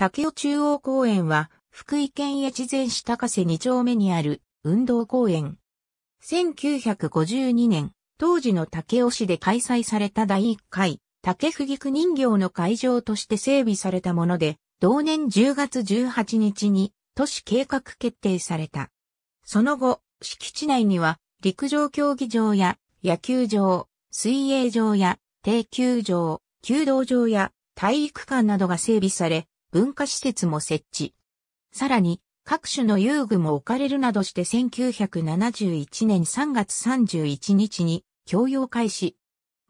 竹尾中央公園は、福井県越前市高瀬2丁目にある運動公園。1952年、当時の竹尾市で開催された第1回、竹吹菊人形の会場として整備されたもので、同年10月18日に都市計画決定された。その後、敷地内には陸上競技場や野球場、水泳場や低球場、弓道場や体育館などが整備され、文化施設も設置。さらに、各種の遊具も置かれるなどして1971年3月31日に供用開始。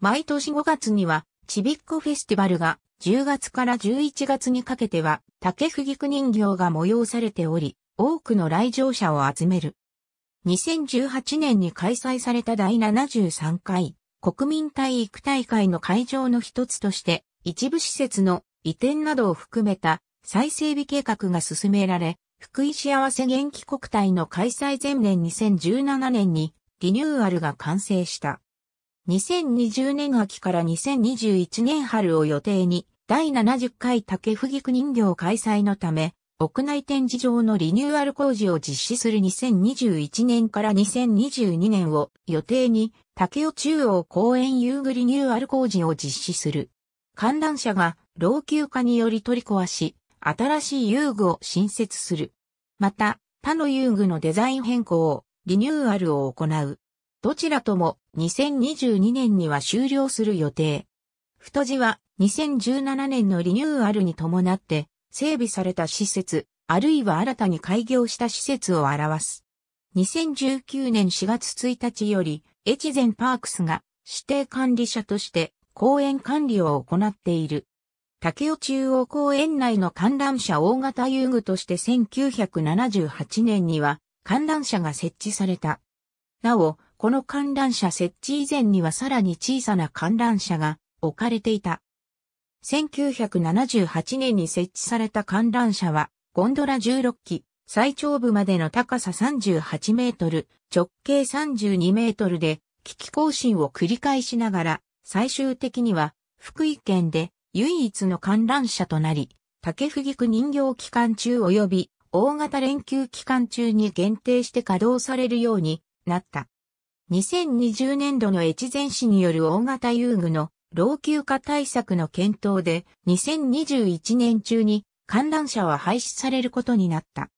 毎年5月には、ちびっこフェスティバルが10月から11月にかけては竹吹菊人形が催されており、多くの来場者を集める。2018年に開催された第73回国民体育大会の会場の一つとして、一部施設の移転などを含めた再整備計画が進められ、福井幸せ元気国体の開催前年2017年にリニューアルが完成した。2020年秋から2021年春を予定に、第70回竹吹菊人形開催のため、屋内展示場のリニューアル工事を実施する2021年から2022年を予定に、竹尾中央公園遊具リニューアル工事を実施する。観覧車が老朽化により取り壊し、新しい遊具を新設する。また、他の遊具のデザイン変更、を、リニューアルを行う。どちらとも2022年には終了する予定。太字は2017年のリニューアルに伴って整備された施設、あるいは新たに開業した施設を表す。2019年4月1日より、越前パークスが指定管理者として公園管理を行っている。竹尾中央公園内の観覧車大型遊具として1978年には観覧車が設置された。なお、この観覧車設置以前にはさらに小さな観覧車が置かれていた。1978年に設置された観覧車はゴンドラ16機、最長部までの高さ38メートル、直径32メートルで、危機更新を繰り返しながら最終的には福井県で唯一の観覧車となり、竹藤区人形期間中及び大型連休期間中に限定して稼働されるようになった。2020年度の越前市による大型遊具の老朽化対策の検討で2021年中に観覧車は廃止されることになった。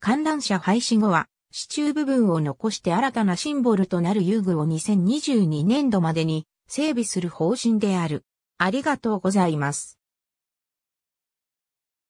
観覧車廃止後は支柱部分を残して新たなシンボルとなる遊具を2022年度までに整備する方針である。ありがとうございます。